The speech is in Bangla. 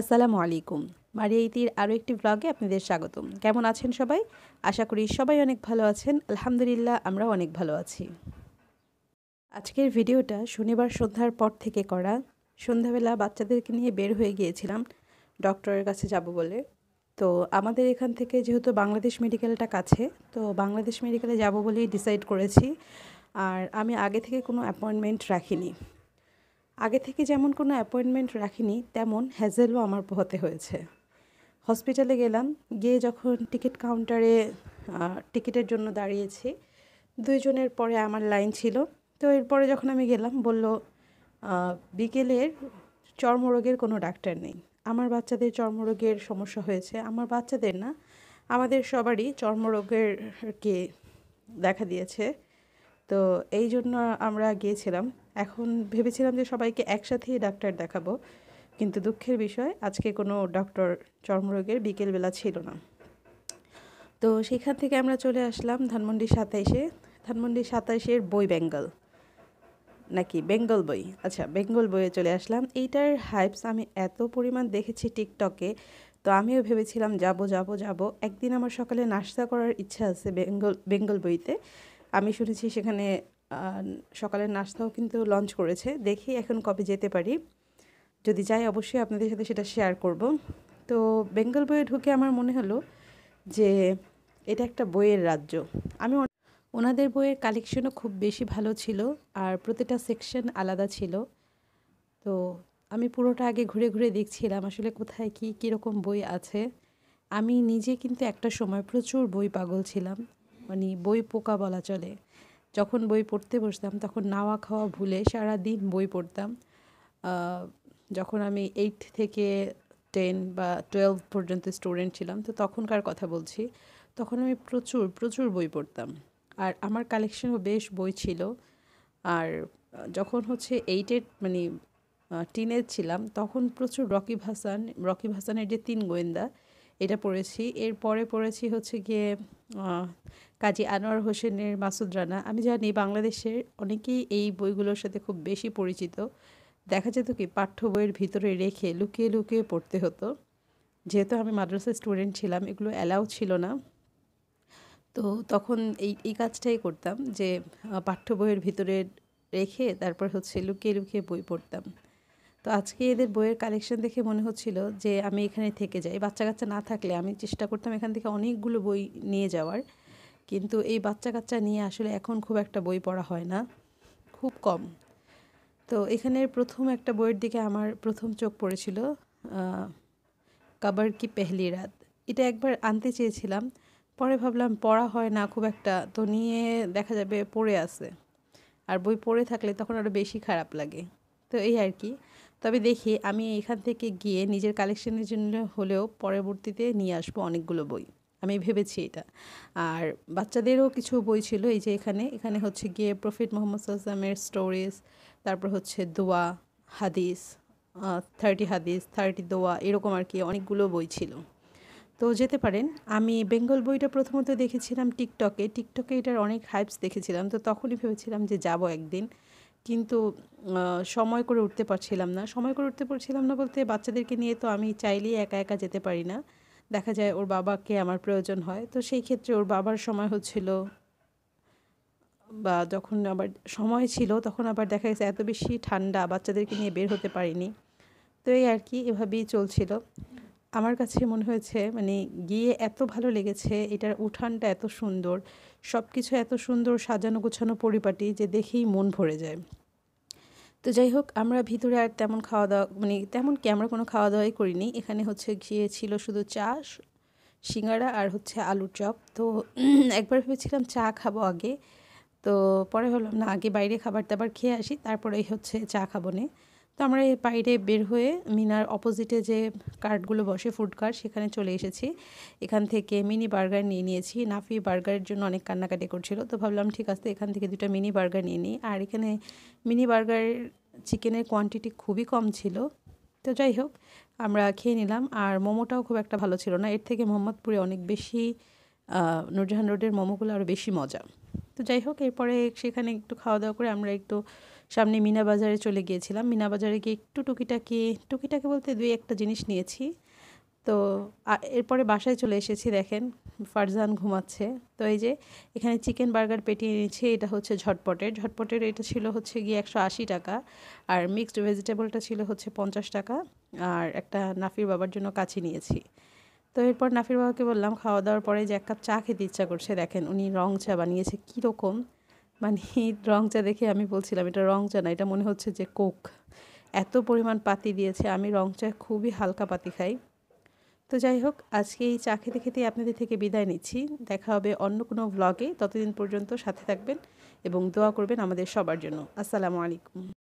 আসসালামু আলাইকুম মারিয়া ইতির আরও একটি ব্লগে আপনাদের স্বাগতম কেমন আছেন সবাই আশা করি সবাই অনেক ভালো আছেন আলহামদুলিল্লাহ আমরা অনেক ভালো আছি আজকের ভিডিওটা শনিবার সন্ধ্যার পর থেকে করা সন্ধ্যাবেলা বাচ্চাদেরকে নিয়ে বের হয়ে গিয়েছিলাম ডক্টরের কাছে যাব বলে তো আমাদের এখান থেকে যেহেতু বাংলাদেশ মেডিকেলটা কাছে তো বাংলাদেশ মেডিকেলে যাব বলেই ডিসাইড করেছি আর আমি আগে থেকে কোনো অ্যাপয়েন্টমেন্ট রাখিনি আগে থেকে যেমন কোনো অ্যাপয়েন্টমেন্ট রাখিনি তেমন হ্যাজেলও আমার পোহাতে হয়েছে হসপিটালে গেলাম গিয়ে যখন টিকিট কাউন্টারে টিকিটের জন্য দাঁড়িয়েছি দুইজনের পরে আমার লাইন ছিল তো এরপরে যখন আমি গেলাম বলল বিকেলের চর্মরোগের কোনো ডাক্তার নেই আমার বাচ্চাদের চর্মরোগের সমস্যা হয়েছে আমার বাচ্চাদের না আমাদের সবারই চর্মরোগের কে দেখা দিয়েছে তো এই জন্য আমরা গিয়েছিলাম এখন ভেবেছিলাম যে সবাইকে একসাথেই ডাক্তার দেখাবো কিন্তু দুঃখের বিষয় আজকে কোনো ডক্টর চর্মরোগের বিকেলবেলা ছিল না তো সেখান থেকে আমরা চলে আসলাম ধানমন্ডি সাতাইশে ধানমন্ডি সাতাইশের বই বেঙ্গল নাকি বেঙ্গল বই আচ্ছা বেঙ্গল বইয়ে চলে আসলাম এইটার হাইপস আমি এত পরিমাণ দেখেছি টিকটকে তো আমিও ভেবেছিলাম যাব যাব যাব একদিন আমার সকালে নাস্তা করার ইচ্ছা আছে বেঙ্গল বেঙ্গল বইতে আমি শুনেছি সেখানে সকালের নাস্তাও কিন্তু লঞ্চ করেছে দেখি এখন কবে যেতে পারি যদি যাই অবশ্যই আপনাদের সাথে সেটা শেয়ার করব তো বেঙ্গল বইয়ে ঢুকে আমার মনে হলো যে এটা একটা বইয়ের রাজ্য আমি ওনাদের বইয়ের কালেকশনও খুব বেশি ভালো ছিল আর প্রতিটা সেকশন আলাদা ছিল তো আমি পুরোটা আগে ঘুরে ঘুরে দেখছিলাম আসলে কোথায় কী কীরকম বই আছে আমি নিজে কিন্তু একটা সময় প্রচুর বই পাগল ছিলাম মানে বই পোকা বলা চলে যখন বই পড়তে বসতাম তখন নাওয়া খাওয়া ভুলে সারা দিন বই পড়তাম যখন আমি এইট থেকে টেন বা টুয়েলভ পর্যন্ত স্টুডেন্ট ছিলাম তো তখনকার কথা বলছি তখন আমি প্রচুর প্রচুর বই পড়তাম আর আমার কালেকশনও বেশ বই ছিল আর যখন হচ্ছে এইটের মানে টিনের ছিলাম তখন প্রচুর রকিব হাসান রকিব হাসানের যে তিন গোয়েন্দা এটা পড়েছি এরপরে পড়েছি হচ্ছে গিয়ে কাজী আনোয়ার হোসেনের মাসুদ রানা আমি জানি বাংলাদেশের অনেকেই এই বইগুলোর সাথে খুব বেশি পরিচিত দেখা যেত কি পাঠ্য বইয়ের ভিতরে রেখে লুকিয়ে লুকিয়ে পড়তে হতো যেহেতু আমি মাদ্রাসা স্টুডেন্ট ছিলাম এগুলো অ্যালাউ ছিল না তো তখন এই এই কাজটাই করতাম যে পাঠ্য বইয়ের ভিতরে রেখে তারপর হচ্ছে লুকিয়ে লুকিয়ে বই পড়তাম তো আজকে এদের বইয়ের কালেকশন দেখে মনে হচ্ছিল যে আমি এখানে থেকে যাই বাচ্চা কাচ্চা না থাকলে আমি চেষ্টা করতাম এখান থেকে অনেকগুলো বই নিয়ে যাওয়ার কিন্তু এই বাচ্চা কাচ্চা নিয়ে আসলে এখন খুব একটা বই পড়া হয় না খুব কম তো এখানের প্রথম একটা বইয়ের দিকে আমার প্রথম চোখ পড়েছিল কাবার কি পেহলি রাত এটা একবার আনতে চেয়েছিলাম পরে ভাবলাম পড়া হয় না খুব একটা তো নিয়ে দেখা যাবে পড়ে আছে আর বই পড়ে থাকলে তখন আরও বেশি খারাপ লাগে তো এই আর কি তবে দেখি আমি এখান থেকে গিয়ে নিজের কালেকশনের জন্য হলেও পরবর্তীতে নিয়ে আসবো অনেকগুলো বই আমি ভেবেছি এটা আর বাচ্চাদেরও কিছু বই ছিল এই যে এখানে এখানে হচ্ছে গিয়ে প্রফিট মোহাম্মদ সাল্লামের স্টোরিজ তারপর হচ্ছে দোয়া হাদিস থার্টি হাদিস থার্টি দোয়া এরকম আর কি অনেকগুলো বই ছিল তো যেতে পারেন আমি বেঙ্গল বইটা প্রথমত দেখেছিলাম টিকটকে টিকটকে এটার অনেক হাইপস দেখেছিলাম তো তখনই ভেবেছিলাম যে যাব একদিন কিন্তু সময় করে উঠতে পারছিলাম না সময় করে উঠতে পারছিলাম না বলতে বাচ্চাদেরকে নিয়ে তো আমি চাইলেই একা একা যেতে পারি না দেখা যায় ওর বাবাকে আমার প্রয়োজন হয় তো সেই ক্ষেত্রে ওর বাবার সময় হচ্ছিল বা যখন আবার সময় ছিল তখন আবার দেখা গেছে এত বেশি ঠান্ডা বাচ্চাদেরকে নিয়ে বের হতে পারিনি তো এই আর কি এভাবেই চলছিল আমার কাছে মনে হয়েছে মানে গিয়ে এত ভালো লেগেছে এটার উঠানটা এত সুন্দর সব কিছু এত সুন্দর সাজানো গোছানো পরিপাটি যে দেখেই মন ভরে যায় তো যাই হোক আমরা ভিতরে আর তেমন খাওয়া দাওয়া মানে তেমন কি আমরা কোনো খাওয়া দাওয়াই করিনি এখানে হচ্ছে গিয়েছিল শুধু চা সিঙ্গারা আর হচ্ছে আলুর চপ তো একবার ভেবেছিলাম চা খাবো আগে তো পরে হলাম না আগে বাইরে খাবার দাবার খেয়ে আসি তারপরেই হচ্ছে চা খাবো নে তো আমরা এর বাইরে বের হয়ে মিনার অপোজিটে যে কার্টগুলো বসে ফুড কার্ট সেখানে চলে এসেছি এখান থেকে মিনি বার্গার নিয়ে নিয়েছি নাফি বার্গারের জন্য অনেক কান্নাকাটি করছিল তো ভাবলাম ঠিক আছে এখান থেকে দুটো মিনি বার্গার নিয়ে নিই আর এখানে মিনি বার্গার চিকেনের কোয়ান্টিটি খুবই কম ছিল তো যাই হোক আমরা খেয়ে নিলাম আর মোমোটাও খুব একটা ভালো ছিল না এর থেকে মোহাম্মদপুরে অনেক বেশি নুরজাহান রোডের মোমোগুলো আরও বেশি মজা তো যাই হোক এরপরে সেখানে একটু খাওয়া দাওয়া করে আমরা একটু সামনে মিনা বাজারে চলে গিয়েছিলাম মিনা বাজারে গিয়ে একটু টুকিটাকি টুকিটাকি বলতে দুই একটা জিনিস নিয়েছি তো এরপরে বাসায় চলে এসেছি দেখেন ফারজান ঘুমাচ্ছে তো এই যে এখানে চিকেন বার্গার পেটি নিয়েছি এটা হচ্ছে ঝটপটের ঝটপটের এটা ছিল হচ্ছে গিয়ে একশো আশি টাকা আর মিক্সড ভেজিটেবলটা ছিল হচ্ছে পঞ্চাশ টাকা আর একটা নাফির বাবার জন্য কাছি নিয়েছি তো এরপর নাফির বাবাকে বললাম খাওয়া দাওয়ার পরে যে এক কাপ চা খেতে ইচ্ছা করছে দেখেন উনি রং চা বানিয়েছে কীরকম মানে রঙ চা দেখে আমি বলছিলাম এটা রঙ চা না এটা মনে হচ্ছে যে কোক এত পরিমাণ পাতি দিয়েছে আমি রং চা খুবই হালকা পাতি খাই তো যাই হোক আজকে এই চা খেতে খেতে আপনাদের থেকে বিদায় নিচ্ছি দেখা হবে অন্য কোনো ভ্লগে ততদিন পর্যন্ত সাথে থাকবেন এবং দোয়া করবেন আমাদের সবার জন্য আসসালামু আলাইকুম